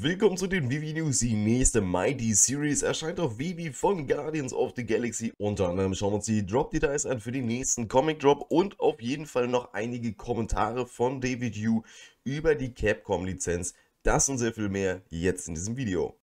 Willkommen zu den Vivi News. Die nächste Mighty Series erscheint auf Vivi von Guardians of the Galaxy. Unter anderem schauen wir uns die Drop Details an für den nächsten Comic Drop und auf jeden Fall noch einige Kommentare von David Yu über die Capcom Lizenz. Das und sehr viel mehr jetzt in diesem Video.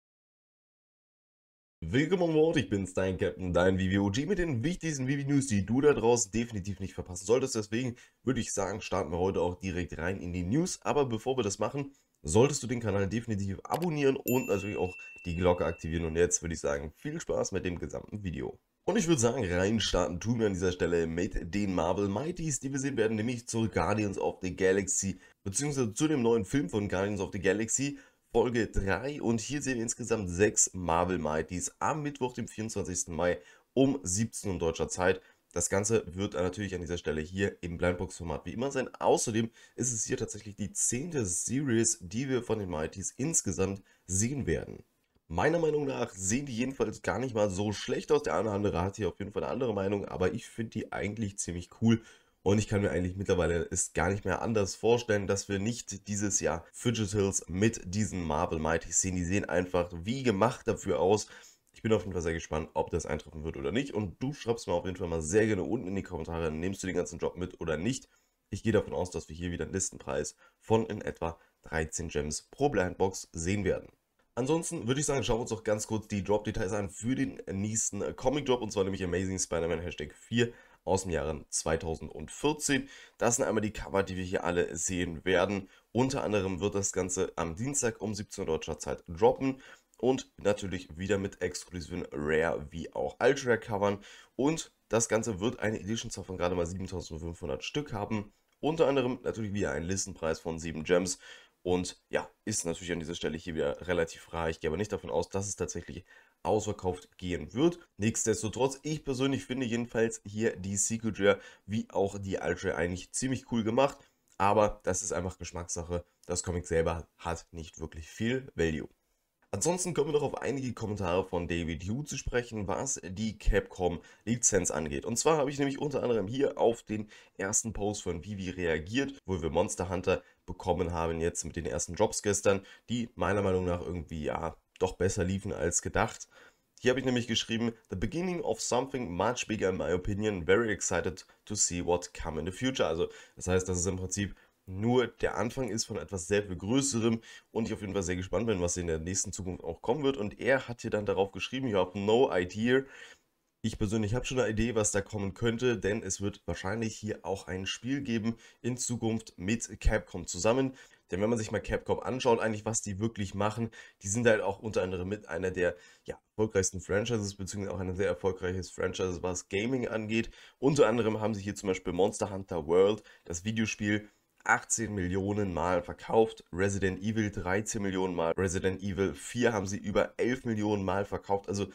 Willkommen an Bord, ich bin's, dein Captain, dein VVOG mit den wichtigsten VV-News, die du da draußen definitiv nicht verpassen solltest. Deswegen würde ich sagen, starten wir heute auch direkt rein in die News. Aber bevor wir das machen, solltest du den Kanal definitiv abonnieren und natürlich auch die Glocke aktivieren. Und jetzt würde ich sagen, viel Spaß mit dem gesamten Video. Und ich würde sagen, rein starten tun wir an dieser Stelle mit den Marvel Mighties, die wir sehen werden, nämlich zu Guardians of the Galaxy, beziehungsweise zu dem neuen Film von Guardians of the Galaxy, Folge 3. Und hier sehen wir insgesamt sechs Marvel Mighties am Mittwoch, dem 24. Mai um 17 Uhr deutscher Zeit. Das Ganze wird natürlich an dieser Stelle hier im Blindbox-Format wie immer sein. Außerdem ist es hier tatsächlich die zehnte Series, die wir von den Mighties insgesamt sehen werden. Meiner Meinung nach sehen die jedenfalls gar nicht mal so schlecht aus. Der eine oder andere hat hier auf jeden Fall eine andere Meinung, aber ich finde die eigentlich ziemlich cool. Und ich kann mir eigentlich mittlerweile es gar nicht mehr anders vorstellen, dass wir nicht dieses Jahr Fidgetals mit diesen Marvel Mighties sehen. Die sehen einfach wie gemacht dafür aus. Ich bin auf jeden Fall sehr gespannt, ob das eintreffen wird oder nicht. Und du schreibst mir auf jeden Fall mal sehr gerne unten in die Kommentare, nimmst du den ganzen Job mit oder nicht. Ich gehe davon aus, dass wir hier wieder einen Listenpreis von in etwa 13 Gems pro Blindbox sehen werden. Ansonsten würde ich sagen, schauen wir uns noch ganz kurz die Drop-Details an für den nächsten Comic-Drop und zwar nämlich Amazing Spider-Man Hashtag 4 aus dem Jahre 2014. Das sind einmal die Cover, die wir hier alle sehen werden. Unter anderem wird das Ganze am Dienstag um 17 Uhr deutscher Zeit droppen und natürlich wieder mit exklusiven Rare wie auch Ultra Covern. Und das Ganze wird eine Edition zwar von gerade mal 7500 Stück haben. Unter anderem natürlich wieder einen Listenpreis von 7 Gems. Und ja, ist natürlich an dieser Stelle hier wieder relativ rar. Ich gehe aber nicht davon aus, dass es tatsächlich ausverkauft gehen wird. Nichtsdestotrotz, ich persönlich finde jedenfalls hier die Secret Rare wie auch die Ultra eigentlich ziemlich cool gemacht. Aber das ist einfach Geschmackssache. Das Comic selber hat nicht wirklich viel Value. Ansonsten kommen wir noch auf einige Kommentare von David Hugh zu sprechen, was die Capcom-Lizenz angeht. Und zwar habe ich nämlich unter anderem hier auf den ersten Post von Vivi reagiert, wo wir Monster Hunter bekommen haben jetzt mit den ersten Drops gestern, die meiner Meinung nach irgendwie ja doch besser liefen als gedacht. Hier habe ich nämlich geschrieben, The beginning of something much bigger in my opinion, very excited to see what come in the future. Also das heißt, das ist im Prinzip nur der Anfang ist von etwas sehr viel Größerem und ich auf jeden Fall sehr gespannt bin, was in der nächsten Zukunft auch kommen wird. Und er hat hier dann darauf geschrieben, ich habe no idea. Ich persönlich habe schon eine Idee, was da kommen könnte, denn es wird wahrscheinlich hier auch ein Spiel geben in Zukunft mit Capcom zusammen. Denn wenn man sich mal Capcom anschaut, eigentlich was die wirklich machen, die sind halt auch unter anderem mit einer der ja, erfolgreichsten Franchises, beziehungsweise auch ein sehr erfolgreiches Franchise, was Gaming angeht. Unter anderem haben sie hier zum Beispiel Monster Hunter World, das Videospiel, 18 Millionen Mal verkauft, Resident Evil 13 Millionen Mal, Resident Evil 4 haben sie über 11 Millionen Mal verkauft. Also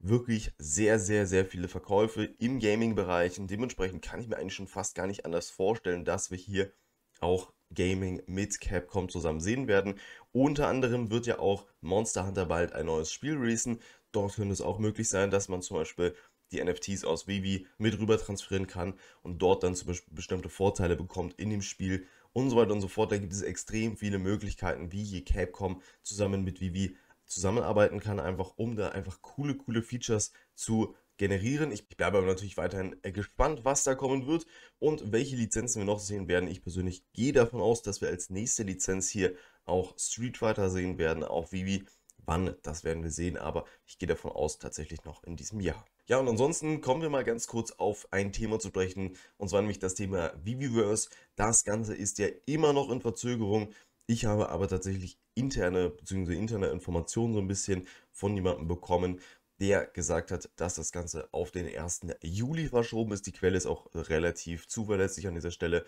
wirklich sehr, sehr, sehr viele Verkäufe im Gaming-Bereich. Und dementsprechend kann ich mir eigentlich schon fast gar nicht anders vorstellen, dass wir hier auch Gaming mit Capcom zusammen sehen werden. Unter anderem wird ja auch Monster Hunter bald ein neues Spiel releasen. Dort könnte es auch möglich sein, dass man zum Beispiel die NFTs aus Vivi mit rüber transferieren kann und dort dann zum Beispiel bestimmte Vorteile bekommt in dem Spiel und so weiter und so fort. Da gibt es extrem viele Möglichkeiten, wie hier Capcom zusammen mit Vivi zusammenarbeiten kann, einfach um da einfach coole, coole Features zu generieren. Ich bleibe aber natürlich weiterhin äh, gespannt, was da kommen wird und welche Lizenzen wir noch sehen werden. Ich persönlich gehe davon aus, dass wir als nächste Lizenz hier auch Street Fighter sehen werden, auch Vivi. Wann, das werden wir sehen, aber ich gehe davon aus, tatsächlich noch in diesem Jahr. Ja, und ansonsten kommen wir mal ganz kurz auf ein Thema zu sprechen, und zwar nämlich das Thema Viviverse. Das Ganze ist ja immer noch in Verzögerung. Ich habe aber tatsächlich interne bzw. interne Informationen so ein bisschen von jemandem bekommen, der gesagt hat, dass das Ganze auf den 1. Juli verschoben ist. Die Quelle ist auch relativ zuverlässig an dieser Stelle.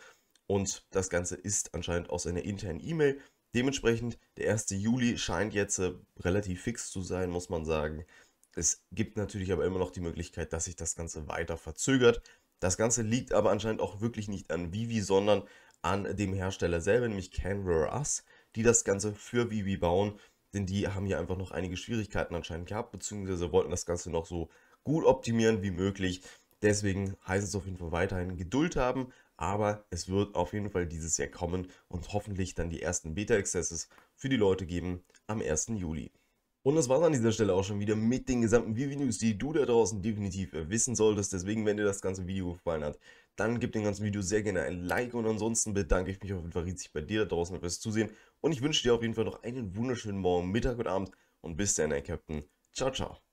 Und das Ganze ist anscheinend aus einer internen E-Mail. Dementsprechend, der 1. Juli scheint jetzt äh, relativ fix zu sein, muss man sagen. Es gibt natürlich aber immer noch die Möglichkeit, dass sich das Ganze weiter verzögert. Das Ganze liegt aber anscheinend auch wirklich nicht an Vivi, sondern an dem Hersteller selber, nämlich Canvera Us, die das Ganze für Vivi bauen. Denn die haben hier einfach noch einige Schwierigkeiten anscheinend gehabt, beziehungsweise wollten das Ganze noch so gut optimieren wie möglich. Deswegen heißt es auf jeden Fall weiterhin Geduld haben, aber es wird auf jeden Fall dieses Jahr kommen und hoffentlich dann die ersten Beta-Accesses für die Leute geben am 1. Juli. Und das war's an dieser Stelle auch schon wieder mit den gesamten Video-News, die du da draußen definitiv äh, wissen solltest. Deswegen, wenn dir das ganze Video gefallen hat, dann gib dem ganzen Video sehr gerne ein Like und ansonsten bedanke ich mich auf jeden Fall riesig bei dir da draußen fürs Zusehen und ich wünsche dir auf jeden Fall noch einen wunderschönen Morgen, Mittag und Abend und bis dann, Captain. Ciao, ciao.